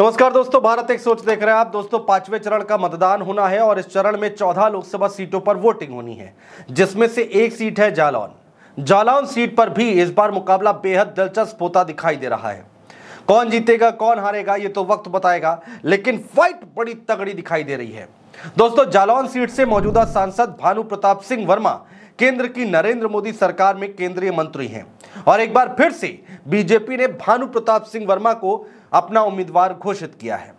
नमस्कार दोस्तों भारत एक सोच देख रहे हैं आप दोस्तों पांचवें चरण का मतदान होना है और इस चरण में चौदह लोकसभा सीटों पर वोटिंग होनी है जिसमें से एक सीट है जालौन जालौन सीट पर भी इस बार मुकाबला बेहद दिलचस्प होता दिखाई दे रहा है कौन जीतेगा कौन हारेगा ये तो वक्त बताएगा लेकिन फाइट बड़ी तगड़ी दिखाई दे रही है दोस्तों जालौन सीट से मौजूदा सांसद भानु प्रताप सिंह वर्मा केंद्र की नरेंद्र मोदी सरकार में केंद्रीय मंत्री हैं और एक बार फिर से बीजेपी ने भानु प्रताप सिंह वर्मा को अपना उम्मीदवार घोषित किया है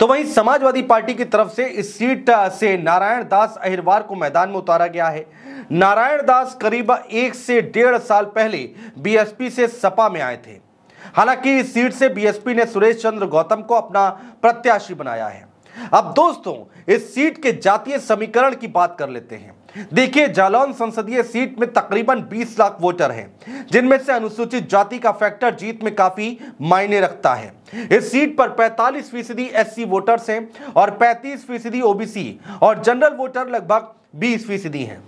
तो वहीं समाजवादी पार्टी की तरफ से इस सीट से नारायण दास अहिरवार को मैदान में उतारा गया है नारायण दास करीब एक से डेढ़ साल पहले बीएसपी से सपा में आए थे हालांकि इस सीट से बीएसपी ने सुरेश चंद्र गौतम को अपना प्रत्याशी बनाया है अब दोस्तों इस सीट के जातीय समीकरण की बात कर लेते हैं देखिए जालौन संसदीय सीट में तकरीबन 20 लाख वोटर हैं जिनमें से अनुसूचित जाति का फैक्टर जीत में काफी मायने रखता है इस सीट पर 45 फीसदी एस वोटर्स हैं और 35 फीसदी ओबीसी और जनरल वोटर लगभग 20 फीसदी हैं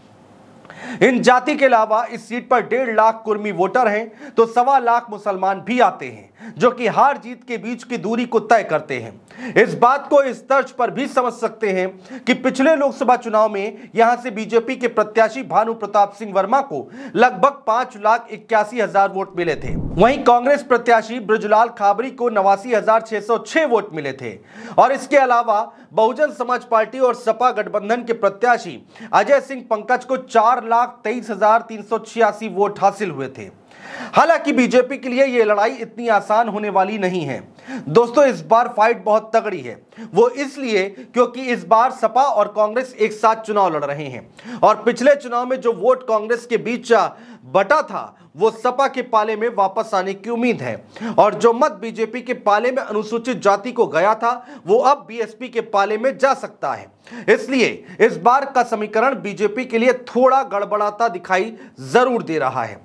इन जाति के अलावा इस सीट पर डेढ़ लाख कुर्मी वोटर हैं तो सवा लाख मुसलमान भी आते हैं जो कि हार जीत के बीच की दूरी को तय करते हैं इस बात को इस तर्ज पर भी समझ सकते हैं कि पिछले लोकसभा चुनाव में यहां से बीजेपी के प्रत्याशी भानु प्रताप सिंह वर्मा को लगभग पांच लाख इक्यासी हजार वोट मिले थे वहीं कांग्रेस प्रत्याशी ब्रजलाल खाबरी को नवासी वोट मिले थे और इसके अलावा बहुजन समाज पार्टी और सपा गठबंधन के प्रत्याशी अजय सिंह पंकज को चार लाख तेईस हजार तीन सौ छियासी वोट हासिल हुए थे हालांकि बीजेपी के लिए ये लड़ाई इतनी आसान होने वाली नहीं है दोस्तों इस बार फाइट बहुत तगड़ी है वो इसलिए क्योंकि इस बार सपा और कांग्रेस एक साथ चुनाव लड़ रहे हैं और पिछले चुनाव में जो वोट कांग्रेस के बीच बटा था वो सपा के पाले में वापस आने की उम्मीद है और जो मत बीजेपी के पाले में अनुसूचित जाति को गया था वो अब बीएसपी के पाले में जा सकता है इसलिए इस बार का समीकरण बीजेपी के लिए थोड़ा गड़बड़ाता दिखाई जरूर दे रहा है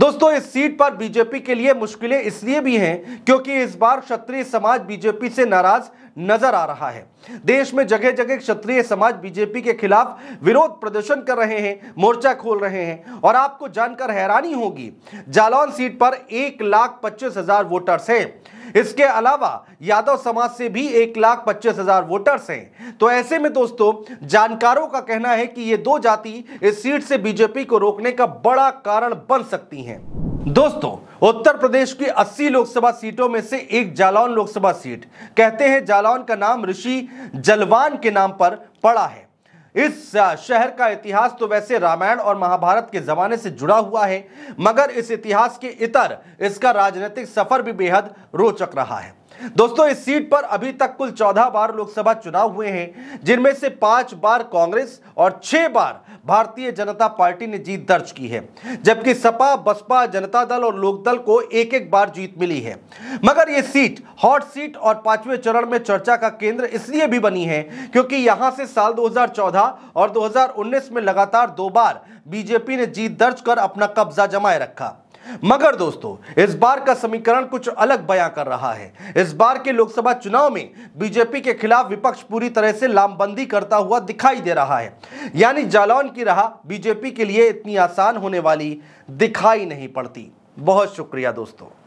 दोस्तों इस सीट पर बीजेपी के लिए मुश्किलें इसलिए भी हैं क्योंकि इस बार क्षत्रिय समाज बीजेपी से नाराज नजर आ रहा है देश में जगह जगह क्षत्रिय समाज बीजेपी के खिलाफ विरोध प्रदर्शन कर रहे हैं मोर्चा खोल रहे हैं और आपको जानकर हैरानी होगी जालौन सीट पर एक लाख पच्चीस हजार वोटर्स हैं इसके अलावा यादव समाज से भी एक लाख पच्चीस हजार वोटर्स हैं तो ऐसे में दोस्तों जानकारों का कहना है कि ये दो जाति इस सीट से बीजेपी को रोकने का बड़ा कारण बन सकती हैं दोस्तों उत्तर प्रदेश की 80 लोकसभा सीटों में से एक जालौन लोकसभा सीट कहते हैं जालौन का नाम ऋषि जलवान के नाम पर पड़ा है इस शहर का इतिहास तो वैसे रामायण और महाभारत के जमाने से जुड़ा हुआ है मगर इस इतिहास के इतर इसका राजनीतिक सफर भी बेहद रोचक रहा है दोस्तों इस सीट पर अभी तक कुल चौदह बार लोकसभा चुनाव हुए हैं जिनमें से पांच बार कांग्रेस और छह बार भारतीय जनता पार्टी ने जीत दर्ज की है जबकि सपा बसपा जनता दल और लोकदल को एक एक बार जीत मिली है मगर ये सीट हॉट सीट और पांचवें चरण में चर्चा का केंद्र इसलिए भी बनी है क्योंकि यहां से साल 2014 और 2019 में लगातार दो बार बीजेपी ने जीत दर्ज कर अपना कब्जा जमाए रखा मगर दोस्तों इस बार का समीकरण कुछ अलग बयां कर रहा है इस बार के लोकसभा चुनाव में बीजेपी के खिलाफ विपक्ष पूरी तरह से लामबंदी करता हुआ दिखाई दे रहा है यानी जालौन की राह बीजेपी के लिए इतनी आसान होने वाली दिखाई नहीं पड़ती बहुत शुक्रिया दोस्तों